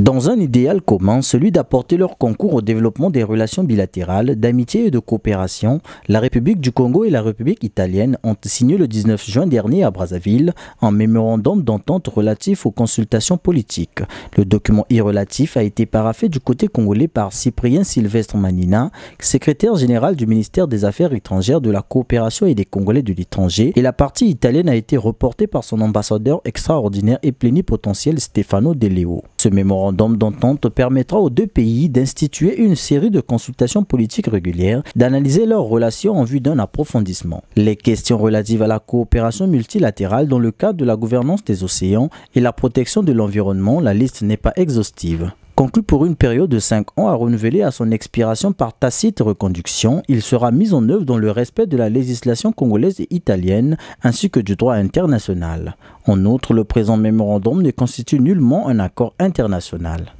dans un idéal commun, celui d'apporter leur concours au développement des relations bilatérales, d'amitié et de coopération, la République du Congo et la République italienne ont signé le 19 juin dernier à Brazzaville un mémorandum d'entente relatif aux consultations politiques. Le document irrelatif a été paraffé du côté congolais par Cyprien Sylvestre Manina, secrétaire général du ministère des Affaires étrangères de la coopération et des Congolais de l'étranger, et la partie italienne a été reportée par son ambassadeur extraordinaire et plénipotentiel Stefano De Leo. Ce mémorandum mémorandum d'entente permettra aux deux pays d'instituer une série de consultations politiques régulières, d'analyser leurs relations en vue d'un approfondissement. Les questions relatives à la coopération multilatérale dans le cadre de la gouvernance des océans et la protection de l'environnement, la liste n'est pas exhaustive conclu pour une période de 5 ans à renouveler à son expiration par tacite reconduction, il sera mis en œuvre dans le respect de la législation congolaise et italienne ainsi que du droit international. En outre, le présent mémorandum ne constitue nullement un accord international.